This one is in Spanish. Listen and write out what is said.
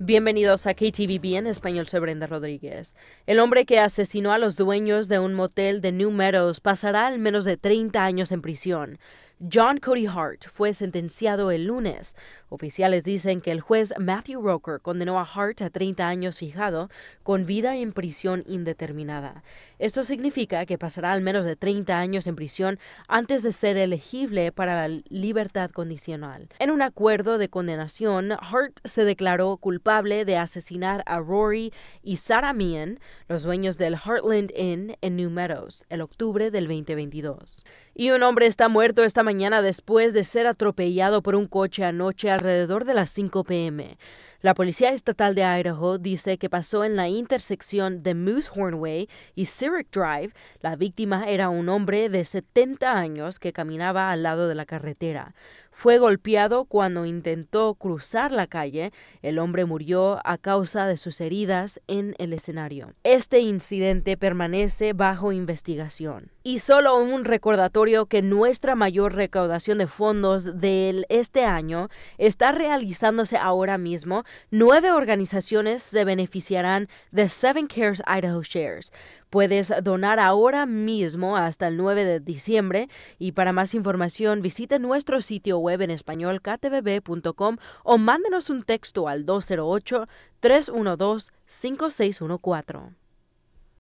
Bienvenidos a KTVB en español, soy Brenda Rodríguez. El hombre que asesinó a los dueños de un motel de New Meadows pasará al menos de 30 años en prisión. John Cody Hart fue sentenciado el lunes. Oficiales dicen que el juez Matthew Roker condenó a Hart a 30 años fijado con vida en prisión indeterminada. Esto significa que pasará al menos de 30 años en prisión antes de ser elegible para la libertad condicional. En un acuerdo de condenación, Hart se declaró culpable de asesinar a Rory y Sarah Meehan, los dueños del Heartland Inn en New Meadows, el octubre del 2022. Y un hombre está muerto esta mañana después de ser atropellado por un coche anoche alrededor de las 5 pm. La Policía Estatal de Idaho dice que pasó en la intersección de Moosehorn Way y Cyric Drive. La víctima era un hombre de 70 años que caminaba al lado de la carretera. Fue golpeado cuando intentó cruzar la calle. El hombre murió a causa de sus heridas en el escenario. Este incidente permanece bajo investigación. Y solo un recordatorio que nuestra mayor recaudación de fondos de este año está realizándose ahora mismo. Nueve organizaciones se beneficiarán de Seven Cares Idaho Shares. Puedes donar ahora mismo hasta el 9 de diciembre y para más información visite nuestro sitio web en español ktbb.com o mándenos un texto al 208 312 5614.